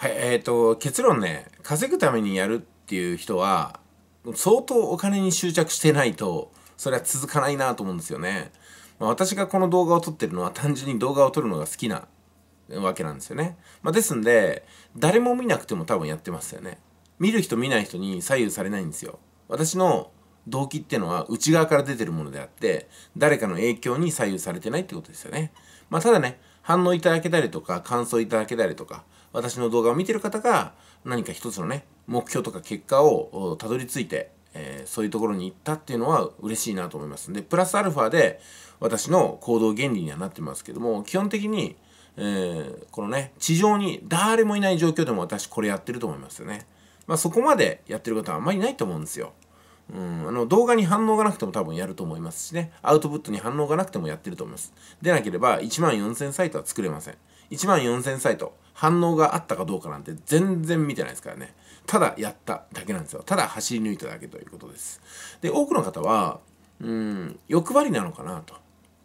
えっ、ー、と、結論ね、稼ぐためにやるっていう人は、相当お金に執着してないと、それは続かないなと思うんですよね。まあ、私がこの動画を撮ってるのは単純に動画を撮るのが好きなわけなんですよね。まあ、ですんで、誰も見なくても多分やってますよね。見る人見ない人に左右されないんですよ。私の動機ってのは内側から出てるものであって、誰かの影響に左右されてないってことですよね。まあ、ただね、反応いただけたりとか、感想いただけたりとか、私の動画を見てる方が何か一つのね目標とか結果をたどり着いて、えー、そういうところに行ったっていうのは嬉しいなと思いますでプラスアルファで私の行動原理にはなってますけども基本的に、えー、このね地上に誰もいない状況でも私これやってると思いますよね、まあ、そこまでやってることはあんまりないと思うんですようん、あの動画に反応がなくても多分やると思いますしね、アウトプットに反応がなくてもやってると思います。でなければ1万4000サイトは作れません。1万4000サイト、反応があったかどうかなんて全然見てないですからね。ただやっただけなんですよ。ただ走り抜いただけということです。で、多くの方は、うん、欲張りなのかなと。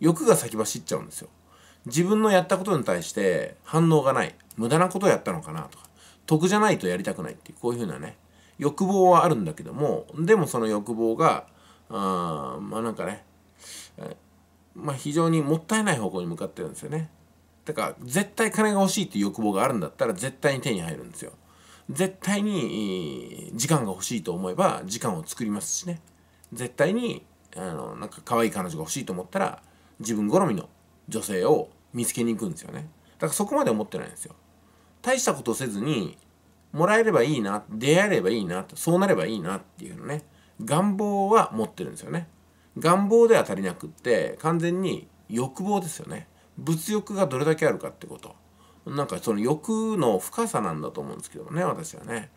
欲が先走っちゃうんですよ。自分のやったことに対して反応がない。無駄なことをやったのかなとか。得じゃないとやりたくないっていう、こういうふうなね、欲望はあるんだけどもでもその欲望があまあなんかね、まあ、非常にもったいない方向に向かってるんですよねだから絶対金が欲しいっていう欲望があるんだったら絶対に手に入るんですよ絶対に時間が欲しいと思えば時間を作りますしね絶対にあのなんか可愛い彼女が欲しいと思ったら自分好みの女性を見つけに行くんですよねだからそこまで思ってないんですよ大したことせずにもらえればいいな、出会えればいいな、そうなればいいなっていうのね、願望は持ってるんですよね。願望では足りなくって、完全に欲望ですよね。物欲がどれだけあるかってこと。なんかその欲の深さなんだと思うんですけどね、私はね。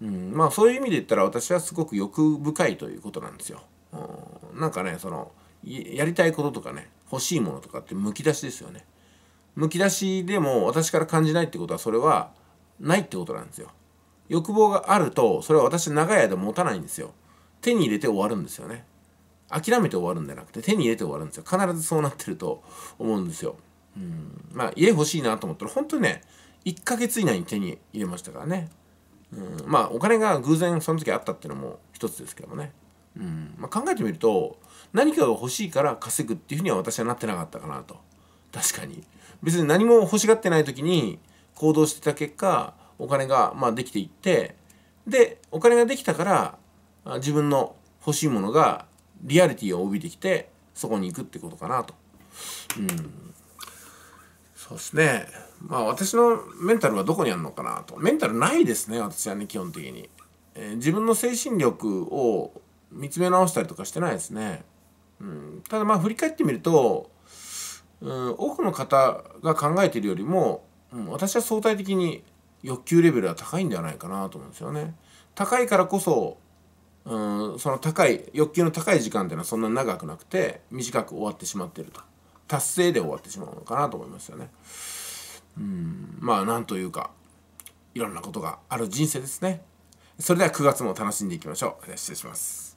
うん、まあそういう意味で言ったら私はすごく欲深いということなんですよ。うん、なんかね、その、やりたいこととかね、欲しいものとかってむき出しですよね。むき出しでも私から感じないってことはそれはないってことなんですよ。欲望があると、それは私長い間持たないんですよ。手に入れて終わるんですよね。諦めて終わるんじゃなくて、手に入れて終わるんですよ。必ずそうなってると思うんですよ。うん。まあ、家欲しいなと思ったら、本当にね、1ヶ月以内に手に入れましたからね。うん、まあ、お金が偶然その時あったっていうのも一つですけどもね。うんまあ、考えてみると、何かが欲しいから稼ぐっていうふうには私はなってなかったかなと。確かに。別に何も欲しがってない時に行動してた結果お金がまあできていってでお金ができたから自分の欲しいものがリアリティを帯びてきてそこに行くってことかなと。うんそうですねまあ私のメンタルはどこにあるのかなとメンタルないですね私はね基本的に、えー、自分の精神力を見つめ直したりとかしてないですね、うん、ただまあ振り返ってみると、うん、多くの方が考えているよりもうん、私は相対的に欲求レベルは高いんではないかなと思うんですよね。高いからこそうんその高い欲求の高い時間っていうのはそんな長くなくて短く終わってしまってると達成で終わってしまうのかなと思いますよね。うんまあなんというかいろんなことがある人生ですね。それでは9月も楽しんでいきましょう。失礼します。